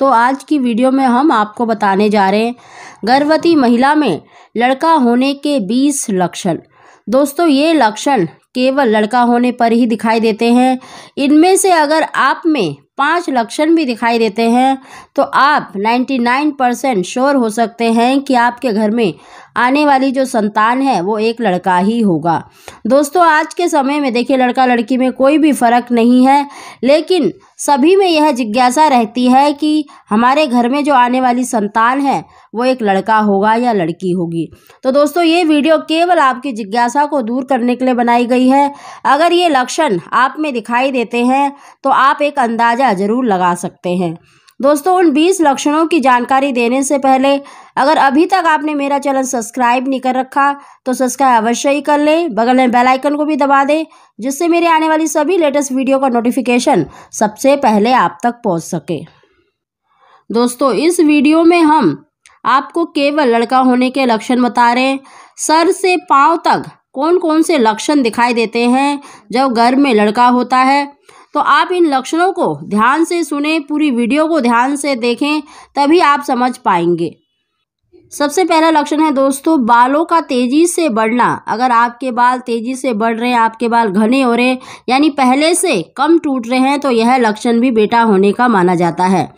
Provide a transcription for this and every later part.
दोस्तों आज की वीडियो में हम आपको बताने जा रहे हैं गर्भवती महिला में लड़का होने के 20 लक्षण दोस्तों ये लक्षण केवल लड़का होने पर ही दिखाई देते हैं इनमें से अगर आप में पांच लक्षण भी दिखाई देते हैं तो आप 99 परसेंट श्योर हो सकते हैं कि आपके घर में आने वाली जो संतान है वो एक लड़का ही होगा दोस्तों आज के समय में देखिए लड़का लड़की में कोई भी फ़र्क नहीं है लेकिन सभी में यह जिज्ञासा रहती है कि हमारे घर में जो आने वाली संतान है वो एक लड़का होगा या लड़की होगी तो दोस्तों ये वीडियो केवल आपकी जिज्ञासा को दूर करने के लिए बनाई गई है अगर ये लक्षण आप में दिखाई देते हैं तो आप एक अंदाज़ा पता जरूर लगा सकते हैं दोस्तों उन 20 लक्षणों की जानकारी देने से पहले अगर अभी तक आपने मेरा चैनल सब्सक्राइब नहीं कर रखा तो सब्सक्राइब अवश्य ही कर लें बगल में बेल आइकन को भी दबा दें जिससे मेरे आने वाली सभी लेटेस्ट वीडियो का नोटिफिकेशन सबसे पहले आप तक पहुंच सके दोस्तों इस वीडियो में हम आपको केवल लड़का होने के लक्षण बता रहे सर से पाँव तक कौन कौन से लक्षण दिखाई देते हैं जब घर में लड़का होता है तो आप इन लक्षणों को ध्यान से सुने पूरी वीडियो को ध्यान से देखें तभी आप समझ पाएंगे सबसे पहला लक्षण है दोस्तों बालों का तेज़ी से बढ़ना अगर आपके बाल तेज़ी से बढ़ रहे हैं आपके बाल घने हो रहे हैं यानी पहले से कम टूट रहे हैं तो यह लक्षण भी बेटा होने का माना जाता है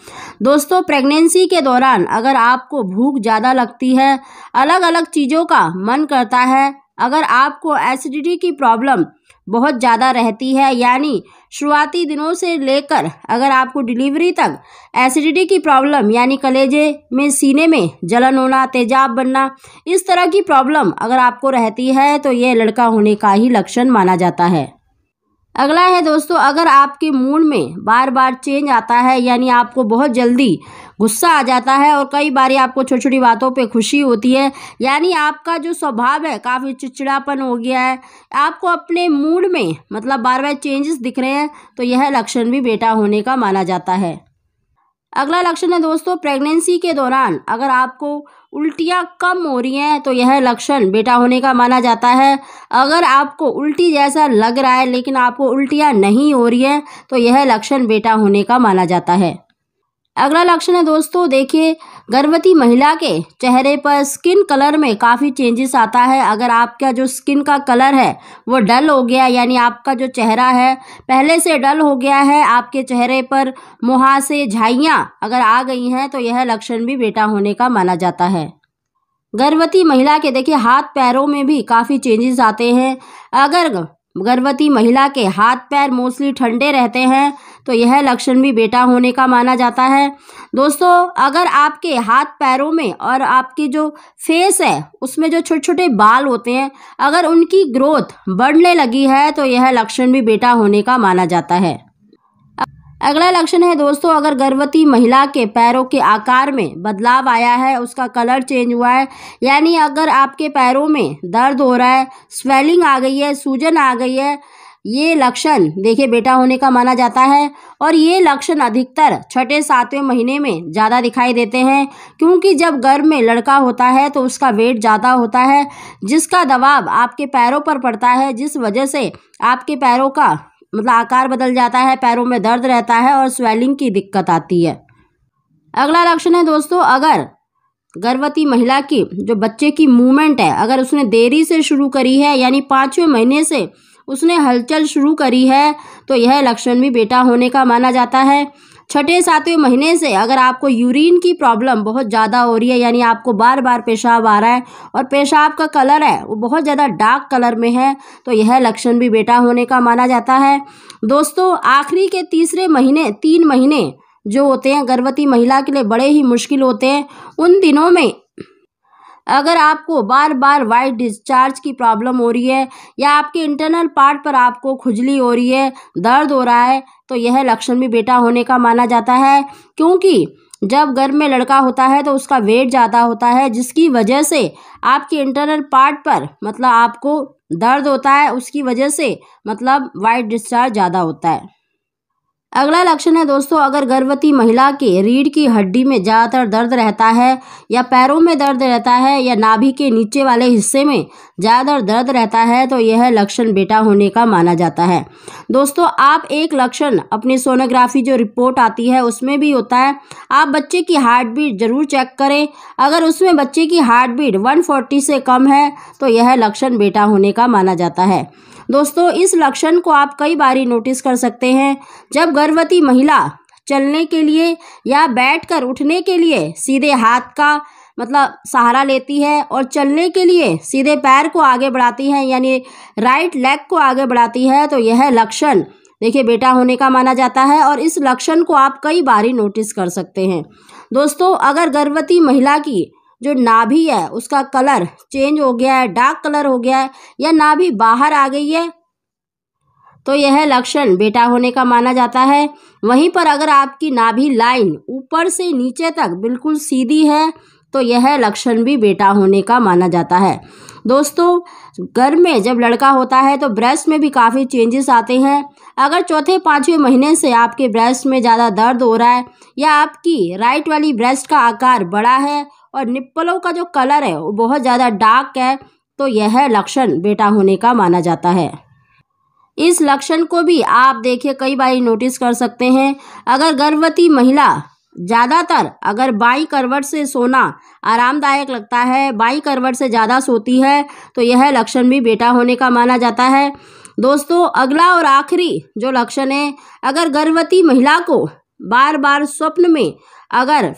दोस्तों प्रेगनेंसी के दौरान अगर आपको भूख ज़्यादा लगती है अलग अलग चीज़ों का मन करता है अगर आपको एसिडिटी की प्रॉब्लम बहुत ज़्यादा रहती है यानी शुरुआती दिनों से लेकर अगर आपको डिलीवरी तक एसिडिटी की प्रॉब्लम यानी कलेजे में सीने में जलन होना तेजाब बनना इस तरह की प्रॉब्लम अगर आपको रहती है तो ये लड़का होने का ही लक्षण माना जाता है अगला है दोस्तों अगर आपके मूड में बार बार चेंज आता है यानी आपको बहुत जल्दी गुस्सा आ जाता है और कई बार आपको छोटी छोटी बातों पे खुशी होती है यानी आपका जो स्वभाव है काफ़ी चिड़चिड़ापन हो गया है आपको अपने मूड में मतलब बार बार चेंजेस दिख रहे हैं तो यह लक्षण भी बेटा होने का माना जाता है अगला लक्षण है दोस्तों प्रेगनेंसी के दौरान अगर आपको उल्टियाँ कम हो रही हैं तो यह लक्षण बेटा होने का माना जाता है अगर आपको उल्टी जैसा लग रहा है लेकिन आपको उल्टियाँ नहीं हो रही हैं तो यह लक्षण बेटा होने का माना जाता है अगला लक्षण है दोस्तों देखिए गर्भवती महिला के चेहरे पर स्किन कलर में काफ़ी चेंजेस आता है अगर आपका जो स्किन का कलर है वो डल हो गया यानी आपका जो चेहरा है पहले से डल हो गया है आपके चेहरे पर मुहा से झाइयाँ अगर आ गई हैं तो यह लक्षण भी बेटा होने का माना जाता है गर्भवती महिला के देखिए हाथ पैरों में भी काफ़ी चेंजेस आते हैं अगर गर्भवती महिला के हाथ पैर मोस्टली ठंडे रहते हैं तो यह लक्षण भी बेटा होने का माना जाता है दोस्तों अगर आपके हाथ पैरों में और आपकी जो फेस है उसमें जो छोटे छोटे बाल होते हैं अगर उनकी ग्रोथ बढ़ने लगी है तो यह लक्षण भी बेटा होने का माना जाता है अगला लक्षण है दोस्तों अगर गर्भवती महिला के पैरों के आकार में बदलाव आया है उसका कलर चेंज हुआ है यानी अगर आपके पैरों में दर्द हो रहा है स्वेलिंग आ गई है सूजन आ गई है ये लक्षण देखे बेटा होने का माना जाता है और ये लक्षण अधिकतर छठे सातवें महीने में ज़्यादा दिखाई देते हैं क्योंकि जब गर्भ में लड़का होता है तो उसका वेट ज़्यादा होता है जिसका दबाव आपके पैरों पर पड़ता है जिस वजह से आपके पैरों का मतलब आकार बदल जाता है पैरों में दर्द रहता है और स्वेलिंग की दिक्कत आती है अगला लक्षण है दोस्तों अगर गर्भवती महिला की जो बच्चे की मूवमेंट है अगर उसने देरी से शुरू करी है यानी पाँचवें महीने से उसने हलचल शुरू करी है तो यह लक्षण भी बेटा होने का माना जाता है छठे सातवें महीने से अगर आपको यूरिन की प्रॉब्लम बहुत ज़्यादा हो रही है यानी आपको बार बार पेशाब आ रहा है और पेशाब का कलर है वो बहुत ज़्यादा डार्क कलर में है तो यह लक्षण भी बेटा होने का माना जाता है दोस्तों आखिरी के तीसरे महीने तीन महीने जो होते हैं गर्भवती महिला के लिए बड़े ही मुश्किल होते हैं उन दिनों में अगर आपको बार बार वाइट डिस्चार्ज की प्रॉब्लम हो रही है या आपके इंटरनल पार्ट पर आपको खुजली हो रही है दर्द हो रहा है तो यह लक्षण भी बेटा होने का माना जाता है क्योंकि जब घर में लड़का होता है तो उसका वेट ज़्यादा होता है जिसकी वजह से आपके इंटरनल पार्ट पर मतलब आपको दर्द होता है उसकी वजह से मतलब वाइट डिस्चार्ज ज़्यादा होता है अगला लक्षण है दोस्तों अगर गर्भवती महिला के रीढ़ की हड्डी में ज़्यादातर दर्द रहता है या पैरों में दर्द रहता है या नाभि के नीचे वाले हिस्से में ज़्यादातर दर्द रहता है तो यह लक्षण बेटा होने का माना जाता है दोस्तों आप एक लक्षण अपनी सोनोग्राफी जो रिपोर्ट आती है उसमें भी होता है आप बच्चे की हार्ट बीट ज़रूर चेक करें अगर उसमें बच्चे की हार्ट बीट वन से कम है तो यह लक्षण बेटा होने का माना जाता है दोस्तों इस लक्षण को आप कई बार नोटिस कर सकते हैं जब गर्भवती महिला चलने के लिए या बैठकर उठने के लिए सीधे हाथ का मतलब सहारा लेती है और चलने के लिए सीधे पैर को आगे बढ़ाती है यानी राइट लेग को आगे बढ़ाती है तो यह लक्षण देखिए बेटा होने का माना जाता है और इस लक्षण को आप कई बार ही नोटिस कर सकते हैं दोस्तों अगर गर्भवती महिला की जो नाभि है उसका कलर चेंज हो गया है डार्क कलर हो गया है या नाभि बाहर आ गई है तो यह लक्षण बेटा होने का माना जाता है वहीं पर अगर आपकी नाभि लाइन ऊपर से नीचे तक बिल्कुल सीधी है तो यह लक्षण भी बेटा होने का माना जाता है दोस्तों घर में जब लड़का होता है तो ब्रेस्ट में भी काफ़ी चेंजेस आते हैं अगर चौथे पाँचवें महीने से आपके ब्रेस्ट में ज़्यादा दर्द हो रहा है या आपकी राइट वाली ब्रेस्ट का आकार बड़ा है और निप्पलों का जो कलर है वो बहुत ज़्यादा डार्क है तो यह लक्षण बेटा होने का माना जाता है इस लक्षण को भी आप देखिए कई बार नोटिस कर सकते हैं अगर गर्भवती महिला ज़्यादातर अगर बाई करवट से सोना आरामदायक लगता है बाई करवट से ज़्यादा सोती है तो यह लक्षण भी बेटा होने का माना जाता है दोस्तों अगला और आखिरी जो लक्षण है अगर गर्भवती महिला को बार बार स्वप्न में अगर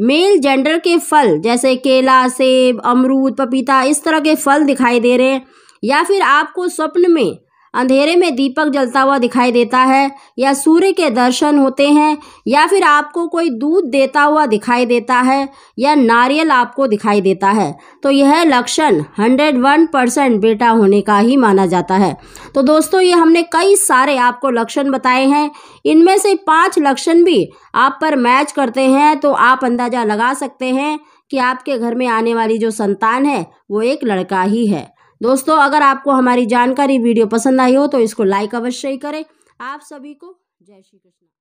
मेल जेंडर के फल जैसे केला सेब अमरूद पपीता इस तरह के फल दिखाई दे रहे हैं या फिर आपको स्वप्न में अंधेरे में दीपक जलता हुआ दिखाई देता है या सूर्य के दर्शन होते हैं या फिर आपको कोई दूध देता हुआ दिखाई देता है या नारियल आपको दिखाई देता है तो यह लक्षण हंड्रेड वन परसेंट बेटा होने का ही माना जाता है तो दोस्तों ये हमने कई सारे आपको लक्षण बताए हैं इनमें से पाँच लक्षण भी आप पर मैच करते हैं तो आप अंदाज़ा लगा सकते हैं कि आपके घर में आने वाली जो संतान है वो एक लड़का ही है दोस्तों अगर आपको हमारी जानकारी वीडियो पसंद आई हो तो इसको लाइक अवश्य करें आप सभी को जय श्री कृष्ण